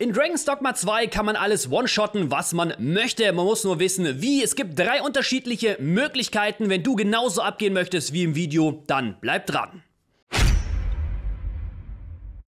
In Dragon's Dogma 2 kann man alles one-shotten, was man möchte. Man muss nur wissen, wie. Es gibt drei unterschiedliche Möglichkeiten. Wenn du genauso abgehen möchtest wie im Video, dann bleib dran.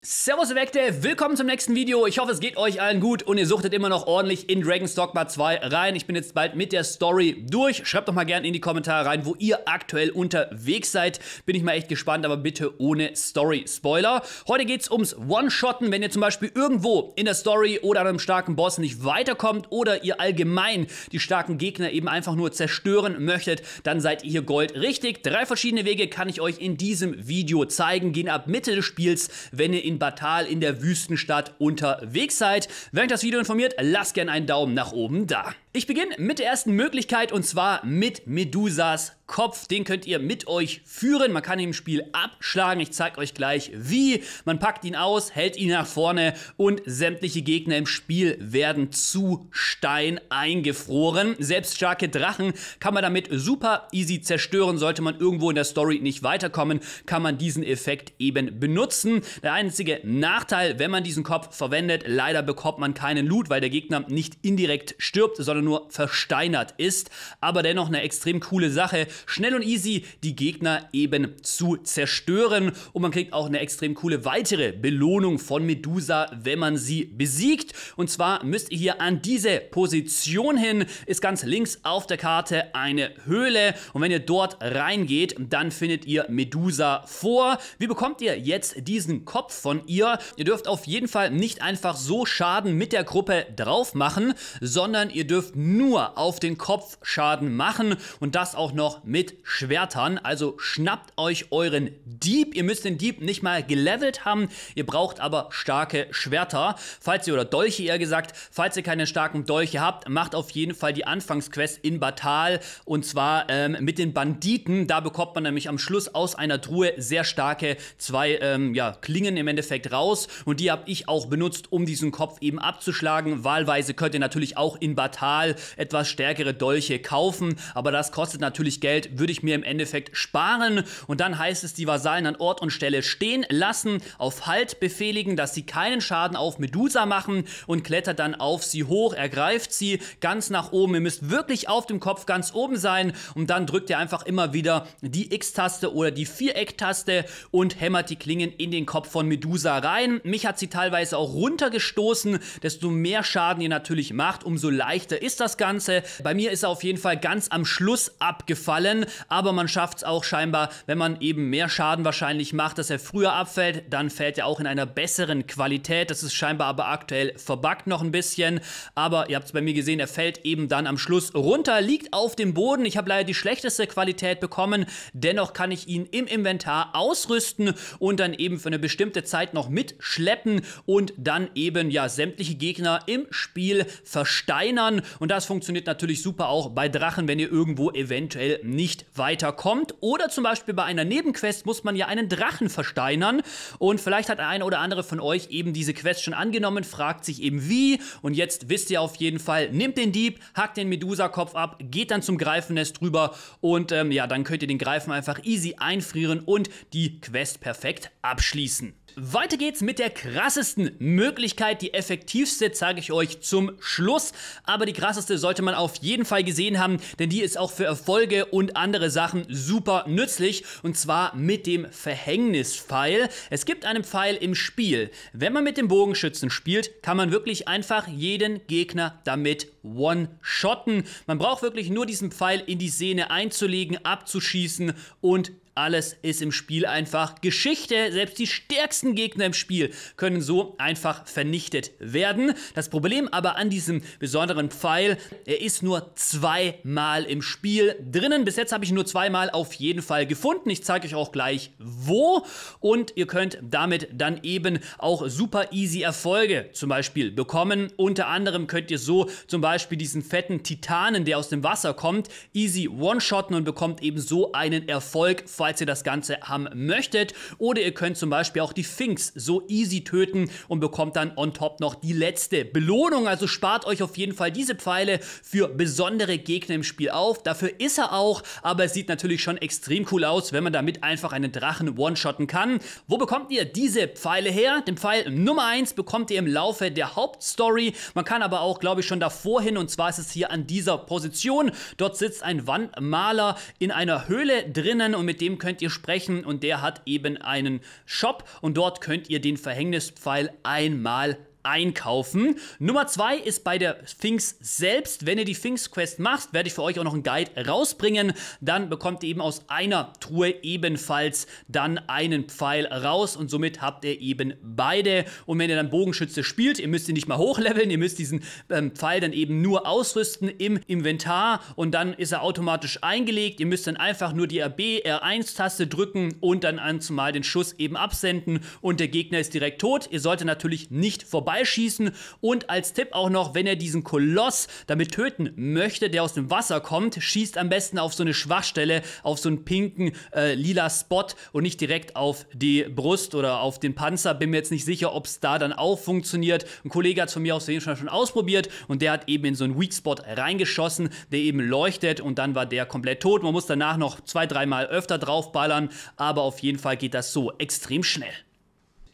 Servus Wegte, willkommen zum nächsten Video. Ich hoffe, es geht euch allen gut und ihr suchtet immer noch ordentlich in Dragon's Dogma 2 rein. Ich bin jetzt bald mit der Story durch. Schreibt doch mal gerne in die Kommentare rein, wo ihr aktuell unterwegs seid. Bin ich mal echt gespannt, aber bitte ohne Story-Spoiler. Heute geht es ums One-Shotten. Wenn ihr zum Beispiel irgendwo in der Story oder an einem starken Boss nicht weiterkommt oder ihr allgemein die starken Gegner eben einfach nur zerstören möchtet, dann seid ihr hier Gold richtig. Drei verschiedene Wege kann ich euch in diesem Video zeigen. Gehen ab Mitte des Spiels, wenn ihr in in Batal in der Wüstenstadt unterwegs seid. Wenn euch das Video informiert, lasst gerne einen Daumen nach oben da. Ich beginne mit der ersten Möglichkeit und zwar mit Medusas Kopf. Den könnt ihr mit euch führen. Man kann ihn im Spiel abschlagen. Ich zeige euch gleich wie. Man packt ihn aus, hält ihn nach vorne und sämtliche Gegner im Spiel werden zu Stein eingefroren. Selbst starke Drachen kann man damit super easy zerstören. Sollte man irgendwo in der Story nicht weiterkommen, kann man diesen Effekt eben benutzen. Der einzige einzige Nachteil, wenn man diesen Kopf verwendet, leider bekommt man keinen Loot, weil der Gegner nicht indirekt stirbt, sondern nur versteinert ist. Aber dennoch eine extrem coole Sache. Schnell und easy die Gegner eben zu zerstören. Und man kriegt auch eine extrem coole weitere Belohnung von Medusa, wenn man sie besiegt. Und zwar müsst ihr hier an diese Position hin, ist ganz links auf der Karte eine Höhle. Und wenn ihr dort reingeht, dann findet ihr Medusa vor. Wie bekommt ihr jetzt diesen Kopf von von ihr. Ihr dürft auf jeden Fall nicht einfach so Schaden mit der Gruppe drauf machen, sondern ihr dürft nur auf den Kopf Schaden machen und das auch noch mit Schwertern. Also schnappt euch euren Dieb. Ihr müsst den Dieb nicht mal gelevelt haben, ihr braucht aber starke Schwerter. Falls ihr, oder Dolche eher gesagt, falls ihr keine starken Dolche habt, macht auf jeden Fall die Anfangsquest in Batal und zwar ähm, mit den Banditen. Da bekommt man nämlich am Schluss aus einer Truhe sehr starke zwei ähm, ja, Klingen im Endeffekt Endeffekt raus und die habe ich auch benutzt, um diesen Kopf eben abzuschlagen. Wahlweise könnt ihr natürlich auch in Batal etwas stärkere Dolche kaufen, aber das kostet natürlich Geld, würde ich mir im Endeffekt sparen und dann heißt es, die Vasallen an Ort und Stelle stehen lassen, auf Halt befehligen, dass sie keinen Schaden auf Medusa machen und klettert dann auf sie hoch, ergreift sie ganz nach oben. Ihr müsst wirklich auf dem Kopf ganz oben sein und dann drückt ihr einfach immer wieder die X-Taste oder die Viereck-Taste und hämmert die Klingen in den Kopf von Medusa User rein. Mich hat sie teilweise auch runtergestoßen. Desto mehr Schaden ihr natürlich macht, umso leichter ist das Ganze. Bei mir ist er auf jeden Fall ganz am Schluss abgefallen, aber man schafft es auch scheinbar, wenn man eben mehr Schaden wahrscheinlich macht, dass er früher abfällt, dann fällt er auch in einer besseren Qualität. Das ist scheinbar aber aktuell verbuggt noch ein bisschen, aber ihr habt es bei mir gesehen, er fällt eben dann am Schluss runter, liegt auf dem Boden. Ich habe leider die schlechteste Qualität bekommen, dennoch kann ich ihn im Inventar ausrüsten und dann eben für eine bestimmte Zeit Zeit noch mitschleppen und dann eben ja sämtliche Gegner im Spiel versteinern. Und das funktioniert natürlich super auch bei Drachen, wenn ihr irgendwo eventuell nicht weiterkommt. Oder zum Beispiel bei einer Nebenquest muss man ja einen Drachen versteinern. Und vielleicht hat ein oder andere von euch eben diese Quest schon angenommen, fragt sich eben wie. Und jetzt wisst ihr auf jeden Fall, nehmt den Dieb, hackt den Medusa-Kopf ab, geht dann zum Greifennest drüber und ähm, ja, dann könnt ihr den Greifen einfach easy einfrieren und die Quest perfekt abschließen. Weiter geht's mit der krassesten Möglichkeit, die effektivste zeige ich euch zum Schluss, aber die krasseste sollte man auf jeden Fall gesehen haben, denn die ist auch für Erfolge und andere Sachen super nützlich und zwar mit dem Verhängnispfeil. Es gibt einen Pfeil im Spiel. Wenn man mit dem Bogenschützen spielt, kann man wirklich einfach jeden Gegner damit one-shotten. Man braucht wirklich nur diesen Pfeil in die Sehne einzulegen, abzuschießen und alles ist im Spiel einfach Geschichte. Selbst die stärksten Gegner im Spiel können so einfach vernichtet werden. Das Problem aber an diesem besonderen Pfeil, er ist nur zweimal im Spiel drinnen. Bis jetzt habe ich ihn nur zweimal auf jeden Fall gefunden. Ich zeige euch auch gleich wo. Und ihr könnt damit dann eben auch super easy Erfolge zum Beispiel bekommen. Unter anderem könnt ihr so zum Beispiel diesen fetten Titanen, der aus dem Wasser kommt, easy one-shotten und bekommt eben so einen Erfolg von falls ihr das Ganze haben möchtet. Oder ihr könnt zum Beispiel auch die Finks so easy töten und bekommt dann on top noch die letzte Belohnung. Also spart euch auf jeden Fall diese Pfeile für besondere Gegner im Spiel auf. Dafür ist er auch, aber es sieht natürlich schon extrem cool aus, wenn man damit einfach einen Drachen one-shotten kann. Wo bekommt ihr diese Pfeile her? Den Pfeil Nummer 1 bekommt ihr im Laufe der Hauptstory. Man kann aber auch, glaube ich, schon davor hin und zwar ist es hier an dieser Position. Dort sitzt ein Wandmaler in einer Höhle drinnen und mit dem dem könnt ihr sprechen und der hat eben einen Shop und dort könnt ihr den Verhängnispfeil einmal einkaufen. Nummer zwei ist bei der Sphinx selbst. Wenn ihr die Sphinx Quest macht, werde ich für euch auch noch einen Guide rausbringen. Dann bekommt ihr eben aus einer Truhe ebenfalls dann einen Pfeil raus und somit habt ihr eben beide. Und wenn ihr dann Bogenschütze spielt, ihr müsst ihn nicht mal hochleveln, ihr müsst diesen ähm, Pfeil dann eben nur ausrüsten im Inventar und dann ist er automatisch eingelegt. Ihr müsst dann einfach nur die RB R1-Taste drücken und dann zumal den Schuss eben absenden und der Gegner ist direkt tot. Ihr solltet natürlich nicht vorbei Ball schießen. Und als Tipp auch noch, wenn ihr diesen Koloss damit töten möchtet, der aus dem Wasser kommt, schießt am besten auf so eine Schwachstelle, auf so einen pinken äh, lila Spot und nicht direkt auf die Brust oder auf den Panzer. Bin mir jetzt nicht sicher, ob es da dann auch funktioniert. Ein Kollege hat es von mir aus schon, schon ausprobiert und der hat eben in so einen Weak Spot reingeschossen, der eben leuchtet und dann war der komplett tot. Man muss danach noch zwei, dreimal öfter draufballern, aber auf jeden Fall geht das so extrem schnell.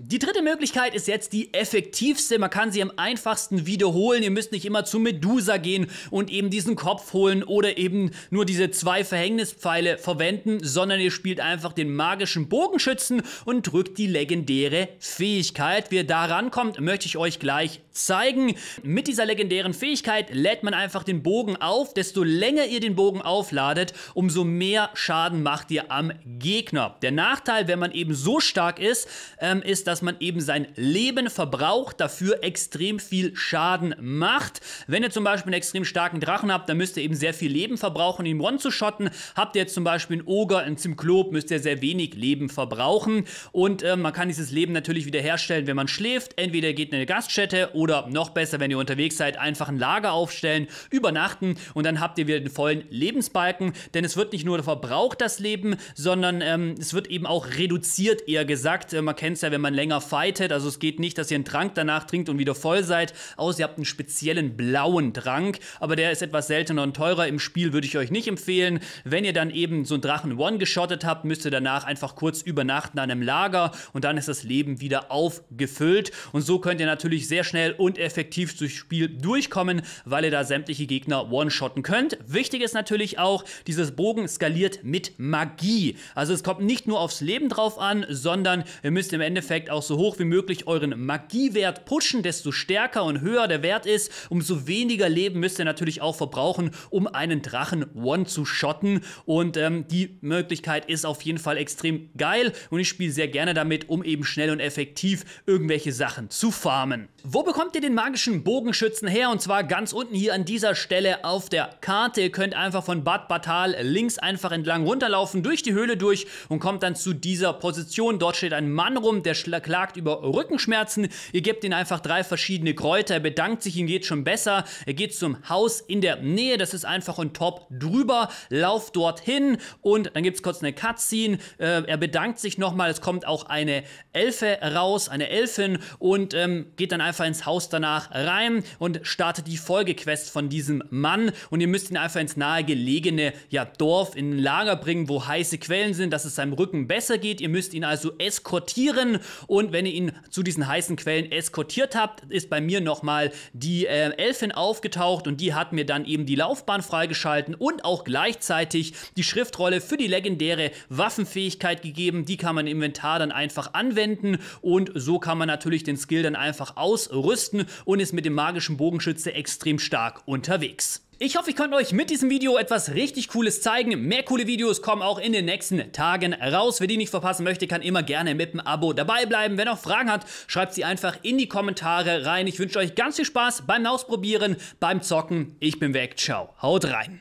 Die dritte Möglichkeit ist jetzt die effektivste. Man kann sie am einfachsten wiederholen. Ihr müsst nicht immer zu Medusa gehen und eben diesen Kopf holen oder eben nur diese zwei Verhängnispfeile verwenden, sondern ihr spielt einfach den magischen Bogenschützen und drückt die legendäre Fähigkeit. Wie ihr da rankommt, möchte ich euch gleich zeigen. Mit dieser legendären Fähigkeit lädt man einfach den Bogen auf. Desto länger ihr den Bogen aufladet, umso mehr Schaden macht ihr am Gegner. Der Nachteil, wenn man eben so stark ist, ähm, ist, dass man eben sein Leben verbraucht, dafür extrem viel Schaden macht. Wenn ihr zum Beispiel einen extrem starken Drachen habt, dann müsst ihr eben sehr viel Leben verbrauchen, ihn one-zu-shotten. Habt ihr jetzt zum Beispiel einen Ogre, einen Zymklop, müsst ihr sehr wenig Leben verbrauchen. Und äh, man kann dieses Leben natürlich wiederherstellen, wenn man schläft. Entweder geht in eine Gaststätte oder noch besser, wenn ihr unterwegs seid, einfach ein Lager aufstellen, übernachten und dann habt ihr wieder den vollen Lebensbalken. Denn es wird nicht nur verbraucht, das Leben, sondern ähm, es wird eben auch reduziert, eher gesagt. Äh, man kennt es ja, wenn man länger fightet. Also es geht nicht, dass ihr einen Trank danach trinkt und wieder voll seid, außer ihr habt einen speziellen blauen Trank. Aber der ist etwas seltener und teurer. Im Spiel würde ich euch nicht empfehlen. Wenn ihr dann eben so einen Drachen One geschottet habt, müsst ihr danach einfach kurz übernachten an einem Lager und dann ist das Leben wieder aufgefüllt. Und so könnt ihr natürlich sehr schnell und effektiv durchs Spiel durchkommen, weil ihr da sämtliche Gegner one-shotten könnt. Wichtig ist natürlich auch, dieses Bogen skaliert mit Magie. Also es kommt nicht nur aufs Leben drauf an, sondern ihr müsst im Endeffekt auch so hoch wie möglich euren Magiewert pushen. Desto stärker und höher der Wert ist, umso weniger Leben müsst ihr natürlich auch verbrauchen, um einen Drachen One zu shotten. Und ähm, die Möglichkeit ist auf jeden Fall extrem geil und ich spiele sehr gerne damit, um eben schnell und effektiv irgendwelche Sachen zu farmen. Wo bekommt ihr den magischen Bogenschützen her? Und zwar ganz unten hier an dieser Stelle auf der Karte. Ihr könnt einfach von Bad Batal links einfach entlang runterlaufen, durch die Höhle durch und kommt dann zu dieser Position. Dort steht ein Mann rum, der schlägt klagt über Rückenschmerzen. Ihr gebt ihm einfach drei verschiedene Kräuter. Er bedankt sich, ihm geht schon besser. Er geht zum Haus in der Nähe. Das ist einfach ein Top drüber. Lauft dorthin und dann gibt es kurz eine Cutscene. Äh, er bedankt sich nochmal. Es kommt auch eine Elfe raus, eine Elfin und ähm, geht dann einfach ins Haus danach rein und startet die Folgequest von diesem Mann. Und ihr müsst ihn einfach ins nahegelegene ja, Dorf, in ein Lager bringen, wo heiße Quellen sind, dass es seinem Rücken besser geht. Ihr müsst ihn also eskortieren und wenn ihr ihn zu diesen heißen Quellen eskortiert habt, ist bei mir nochmal die äh, Elfin aufgetaucht und die hat mir dann eben die Laufbahn freigeschalten und auch gleichzeitig die Schriftrolle für die legendäre Waffenfähigkeit gegeben. Die kann man im Inventar dann einfach anwenden und so kann man natürlich den Skill dann einfach ausrüsten und ist mit dem magischen Bogenschütze extrem stark unterwegs. Ich hoffe, ich konnte euch mit diesem Video etwas richtig Cooles zeigen. Mehr coole Videos kommen auch in den nächsten Tagen raus. Wer die nicht verpassen möchte, kann immer gerne mit dem Abo dabei bleiben. Wer noch Fragen hat, schreibt sie einfach in die Kommentare rein. Ich wünsche euch ganz viel Spaß beim Ausprobieren, beim Zocken. Ich bin weg. Ciao. Haut rein.